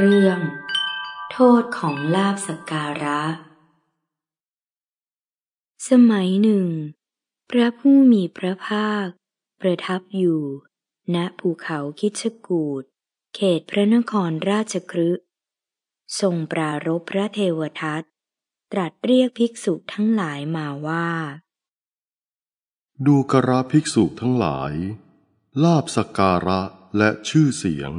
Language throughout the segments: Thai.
เรื่องโทษของลาบสการะ สมัยหนึ่ง พระผู้มีพระภาค ประทับอยู่ ณภูเขาคิชกูดเขตพระนครราชครึทรงปรารบพระเทวทัตตรัสเรียกภิกษุทั้งหลายมาว่า ดูกระภิกษุทั้งหลาย ลาบสการะและชื่อเสียง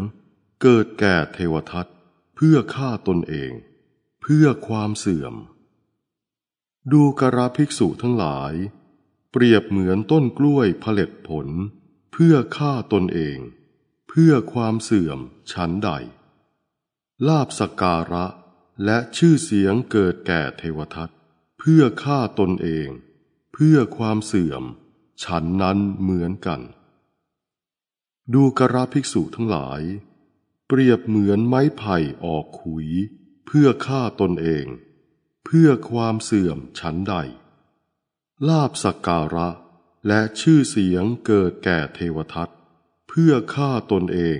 เกิดแก่เทวทัตเพื่อฆ่าตนเอง เพื่อความเสื่อม ดูกระภิกษุทั้งหลาย เปรียบเหมือนต้นกล้วยผลิตผล เพื่อฆ่าตนเอง เพื่อความเสื่อม ชั้นใดลาบสการะและชื่อเสียงเกิดแก่เทวทัตเพื่อฆ่าตนเอง เพื่อความเสื่อมฉันนั้นเหมือนกัน ดูกระภิกษุทั้งหลายเปรียบเหมือนไม้ไผ่ออกขุยเพื่อฆ่าตนเอง เพื่อความเสื่อมฉันใด ลาบสักการะและชื่อเสียงเกิดแก่เทวทัตเพื่อฆ่าตนเอง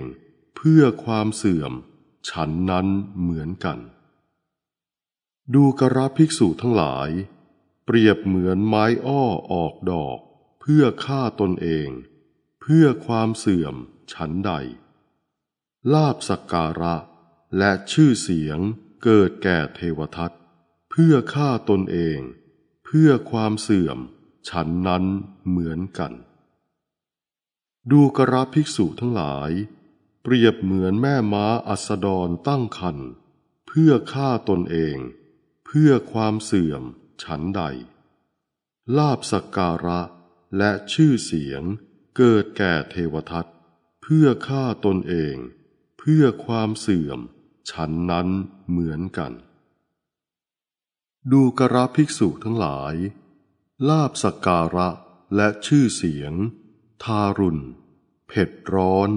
เพื่อความเสื่อมฉันนั้นเหมือนกัน ดูกระภิกษุทั้งหลาย เปรียบเหมือนไม้อ้อออกดอกเพื่อฆ่าตนเอง เพื่อความเสื่อมฉันใดลาบสักการะ และชื่อเสียงเกิดแก่เทวทัตเพื่อฆ่าตนเอง เพื่อความเสื่อมฉันนั้นเหมือนกัน ดูกระภิกษุทั้งหลาย เปรียบเหมือนแม่ม้าอัสดรตั้งคันเพื่อฆ่าตนเอง เพื่อความเสื่อมฉันใด ลาบสักการะและชื่อเสียงเกิดแก่เทวทัตเพื่อฆ่าตนเองพื่อความเสื่อม ฉันนั้นเหมือนกัน ดูกระภิกษุทั้งหลาย ลาบสกการะและชื่อเสียง ทารุณ เผ็ดร้อน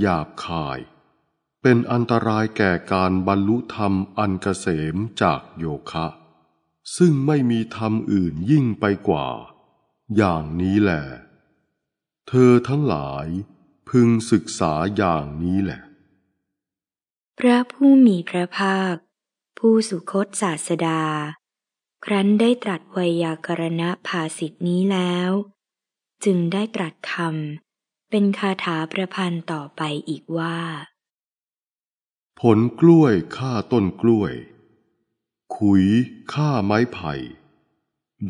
หยาบคาย เป็นอันตรายแก่การบรรลุธรรมอันกเกษมจากโยคะ ซึ่งไม่มีธรรมอื่นยิ่งไปกว่า อย่างนี้แหละเธอทั้งหลายพึงศึกษาอย่างนี้แหละพระผู้มีพระภาค ผู้สุคตศาสดา ครั้นได้ตรัสไวยากรณะภาสิทธินี้แล้ว จึงได้ตรัสคำเป็นคาถาประพันธ์ต่อไปอีกว่า ผลกล้วยฆ่าต้นกล้วย ขุยฆ่าไม้ไผ่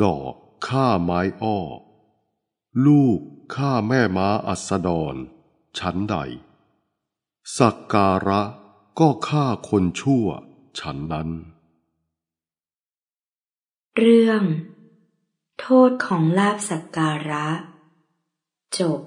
ดอกฆ่าไม้อ้อ ลูกฆ่าแม่ม้าอัสดร ชั้นใดสักการะก็ฆ่าคนชั่วฉันนั้น เรื่อง โทษของลาบสักการะ จบ